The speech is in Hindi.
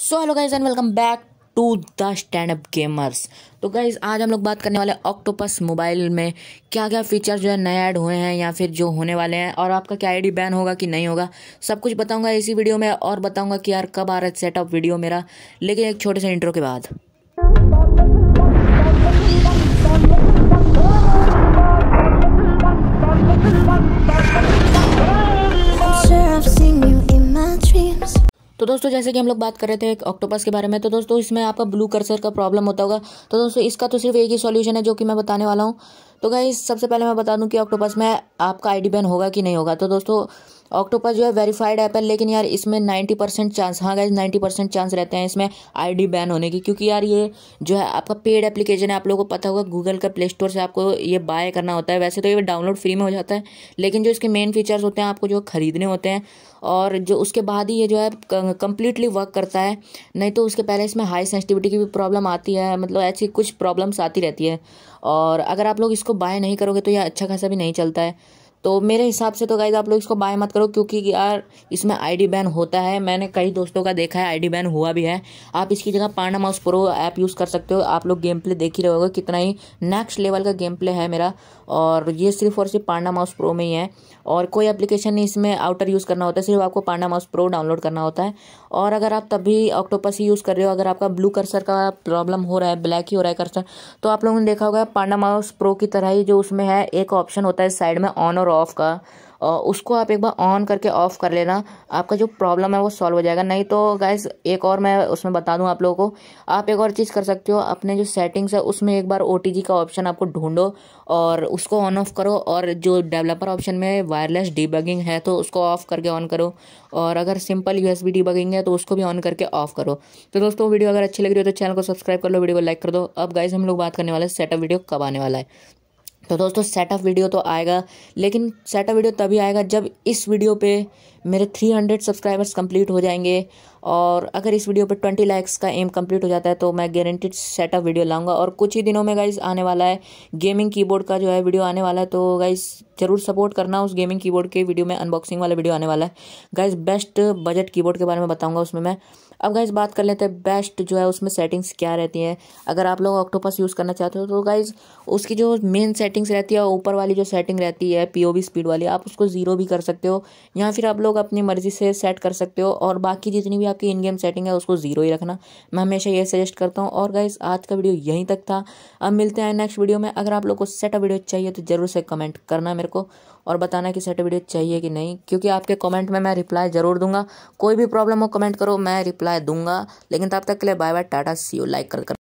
so hello guys and welcome back to the stand up gamers तो गाइज आज हम लोग बात करने वाले ऑक्टोपस मोबाइल में क्या क्या फीचर जो है नए ऐड हुए हैं या फिर जो होने वाले हैं और आपका क्या आईडी बैन होगा कि नहीं होगा सब कुछ बताऊंगा इसी वीडियो में और बताऊंगा कि यार कब आ रहा है सेटअप वीडियो मेरा लेकिन एक छोटे से इंट्रो के बाद तो दोस्तों जैसे कि हम लोग बात कर रहे थे ऑक्टोपस के बारे में तो दोस्तों इसमें आपका ब्लू कर्सर का प्रॉब्लम होता होगा तो दोस्तों इसका तो सिर्फ एक ही सॉल्यूशन है जो कि मैं बताने वाला हूँ तो गाइज सबसे पहले मैं बता दूँ कि ऑक्टोपस में आपका आईडी बैन होगा कि नहीं होगा तो दोस्तों ऑक्टोपस जो है वेरीफाइड ऐप है लेकिन यार इसमें नाइन्टी परसेंट चांस हाँ गाइज नाइन्टी परसेंट चांस रहते हैं इसमें आईडी बैन होने की क्योंकि यार ये जो है आपका पेड एप्लीकेशन है आप लोगों को पता होगा गूगल का प्ले स्टोर से आपको ये बाय करना होता है वैसे तो ये डाउनलोड फ्री में हो जाता है लेकिन जो इसके मेन फीचर्स होते हैं आपको जो खरीदने होते हैं और जो उसके बाद ही ये जो है कम्प्लीटली वर्क करता है नहीं तो उसके पहले इसमें हाई सेंसिटिविटी की भी प्रॉब्लम आती है मतलब ऐसी कुछ प्रॉब्लम्स आती रहती है और अगर आप लोग इसको बाय नहीं करोगे तो यह अच्छा खासा भी नहीं चलता है तो मेरे हिसाब से तो गाइज आप लोग इसको बाय मत करो क्योंकि यार इसमें आईडी बैन होता है मैंने कई दोस्तों का देखा है आईडी बैन हुआ भी है आप इसकी जगह panda mouse pro app use कर सकते हो आप लोग गेम प्ले देख ही रहोगे कितना ही नेक्स्ट लेवल का गेम प्ले है मेरा और ये सिर्फ और सिर्फ पांडा माउस प्रो में ही है और कोई एप्लीकेशन नहीं इसमें आउटर यूज़ करना होता है सिर्फ आपको पांडा माउस प्रो डाउनलोड करना होता है और अगर आप तभी ऑक्टोपस ही यूज़ कर रहे हो अगर आपका ब्लू कर्सर का प्रॉब्लम हो रहा है ब्लैक ही हो रहा है कर्सर तो आप लोगों ने देखा होगा पांडा माउस प्रो की तरह ही जो उसमें है एक ऑप्शन होता है साइड में ऑन और ऑफ़ का उसको आप एक बार ऑन करके ऑफ़ कर लेना आपका जो प्रॉब्लम है वो सॉल्व हो जाएगा नहीं तो गैस एक और मैं उसमें बता दूं आप लोगों को आप एक और चीज़ कर सकते हो अपने जो सेटिंग्स है उसमें एक बार ओ का ऑप्शन आपको ढूंढो और उसको ऑन ऑफ़ करो और जो डेवलपर ऑप्शन में वायरलेस डिबगिंग है तो उसको ऑफ़ करके ऑन करो और अगर सिंपल यू एस है तो उसको भी ऑन करके ऑफ़ करो तो दोस्तों वीडियो अगर अच्छी लग रही हो तो चैनल को सब्सक्राइब कर लो वीडियो को लाइक कर दो अब गाइज हम लोग बात करने वाले सेटअप वीडियो कब आने वाला है तो दोस्तों सेटअप वीडियो तो आएगा लेकिन सेटअप वीडियो तभी आएगा जब इस वीडियो पे मेरे 300 सब्सक्राइबर्स कंप्लीट हो जाएंगे और अगर इस वीडियो पे 20 लाइक्स का एम कंप्लीट हो जाता है तो मैं गारंटेड सेटअप वीडियो लाऊंगा और कुछ ही दिनों में गाइज आने वाला है गेमिंग कीबोर्ड का जो है वीडियो आने वाला है तो गाइज जरूर सपोर्ट करना उस गेमिंग कीबोर्ड के वीडियो में अनबॉक्सिंग वाला वीडियो आने वाला है गाइज बेस्ट बजट कीबोर्ड के बारे में बताऊंगा उसमें मैं अब गाइज बात कर लेते हैं बेस्ट जो है उसमें सेटिंग्स क्या रहती हैं अगर आप लोग ऑक्टोपस यूज़ करना चाहते हो तो गाइज उसकी जो मेन सेटिंग्स रहती है ऊपर वाली जो सेटिंग रहती है पी स्पीड वाली आप उसको ज़ीरो भी कर सकते हो या फिर आप लोग अपनी मर्ज़ी से सेट कर सकते हो और बाकी जितनी भी आपकी इन गेम सेटिंग है उसको ज़ीरो ही रखना मैं हमेशा ये सजेस्ट करता हूँ और गाइज आज का वीडियो यहीं तक था अब मिलते हैं नेक्स्ट वीडियो में अगर आप लोग को सेटअप वीडियो चाहिए तो ज़रूर से कमेंट करना मेरे को और बताना कि सेट वीडियो चाहिए कि नहीं क्योंकि आपके कमेंट में मैं रिप्लाई ज़रूर दूंगा कोई भी प्रॉब्लम हो कमेंट करो मैं रिप्लाई दूंगा लेकिन तब तक के लिए बाय बाय टाटा सी यू लाइक कर